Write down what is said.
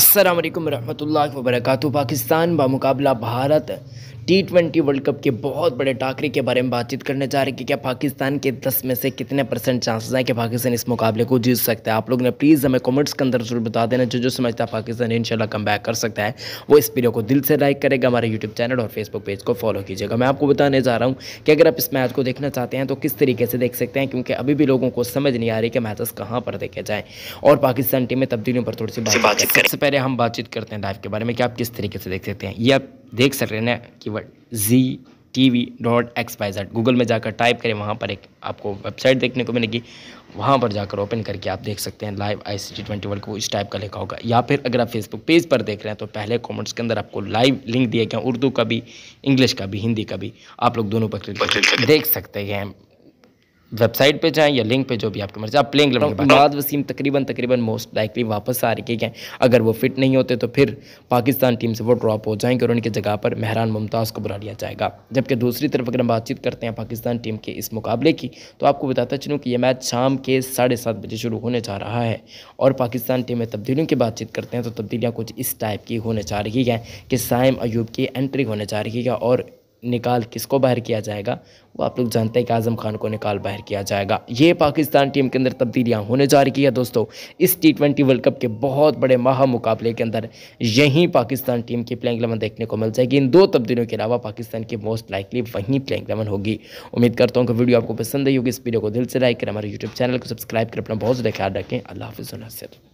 असल वरम्ह वरक पाकिस्तान बामुकाबला Bharat T twenty world cup के बहुत बड़े टाकरे के बारे में बातचीत करने जा रहे हैं कि क्या पाकिस्तान के दस में से कितने परसेंट चांसेस हैं कि पाकिस्तान इस मुकाबले को जीत सकता है आप लोग ने प्लीज़ हमें कमेंट्स के अंदर जरूर बता देना जो जो समझता है पाकिस्तान इनशाला कम बैक कर सकता है वो इस वीडियो को दिल से लाइक करेगा हमारे यूट्यूब चैनल और फेसबुक पेज को फॉलो कीजिएगा मैं आपको बताने जा रहा हूँ कि अगर आप इस मैच को देखना चाहते हैं तो किस तरीके से देख सकते हैं क्योंकि अभी भी लोगों को समझ नहीं आ रही कि मैचेस कहाँ पर देखे जाएँ और पाकिस्तान टीम में तब्दीलियों पर थोड़ी सी बातचीत सबसे पहले हम बातचीत करते हैं लाइव के बारे में कि आप किस तरीके से देख सकते हैं ये आप देख सक रहे हैं ना word G T V dot X Y Z Google में जाकर टाइप करें वहाँ पर एक आपको वेबसाइट देखने को मिलेगी वहाँ पर जाकर ओपन करके आप देख सकते हैं live I C T twenty world को इस टाइप का लिखा होगा या फिर अगर आप फेसबुक पेज पर देख रहे हैं तो पहले कमेंट्स के अंदर आपको लाइव लिंक दिया गया उर्दू का भी इंग्लिश का भी हिंदी का भी आप लोग दोनों पर देख सकते हैं वेबसाइट पे जाएं या लिंक पे जो भी आपकी मर्जी आप प्लेइंग तो बाद वसीम तकरीबन तकरीबन मोस्ट लाइकली वापस आ रखे हैं अगर वो फिट नहीं होते तो फिर पाकिस्तान टीम से वो ड्रॉप हो जाएंगे और उनकी जगह पर मेहरान मुमताज़ को बुला लिया जाएगा जबकि दूसरी तरफ अगर हम बातचीत करते हैं पाकिस्तान टीम के इस मुकाबले की तो आपको बताता चलूँ कि यह मैच शाम के साढ़े सात बजे शुरू होने जा रहा है और पाकिस्तान टीम में तब्दीलियों की बातचीत करते हैं तो तब्दीलियाँ कुछ इस टाइप की होने जा रही हैं कि साइम अयूब की एंट्री होने जा रही है और निकाल किसको बाहर किया जाएगा वो आप लोग जानते हैं कि आजम खान को निकाल बाहर किया जाएगा ये पाकिस्तान टीम के अंदर तब्दीलियां होने जा रही है दोस्तों इस टी ट्वेंटी वर्ल्ड कप के बहुत बड़े महा मुकाबले के अंदर यहीं पाकिस्तान टीम की प्लेइंग इलेवन देखने को मिल जाएगी इन दो तब्दीलियों के अलावा पाकिस्तान की मोस्ट लाइकली वहीं प्लेइंग इलेवन होगी उम्मीद करता हूँ कि वीडियो आपको पसंद आई होगी इस वीडियो को दिल से लाइक करें हमारे यूट्यूब चैनल को सब्सक्राइब करें अपना बहुत ज़्यादा ख्याल रखें अल्लाह हाफिज़